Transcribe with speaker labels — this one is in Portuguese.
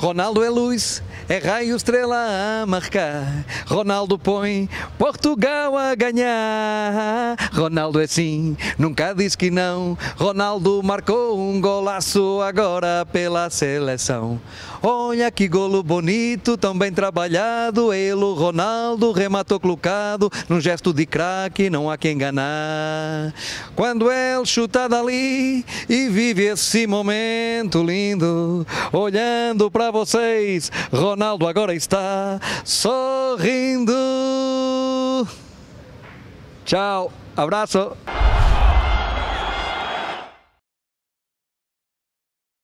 Speaker 1: Ronaldo é luz, é raio, estrela a marcar. Ronaldo põe Portugal a ganhar. Ronaldo é sim, nunca diz que não. Ronaldo marcou um golaço agora pela seleção. Olha que golo bonito, tão bem trabalhado. Ele, o Ronaldo, rematou clucado. Num gesto de craque, não há quem enganar. Quando ele chuta dali e vive esse momento lindo, olhando para vocês. Ronaldo agora está sorrindo. Tchau, abraço.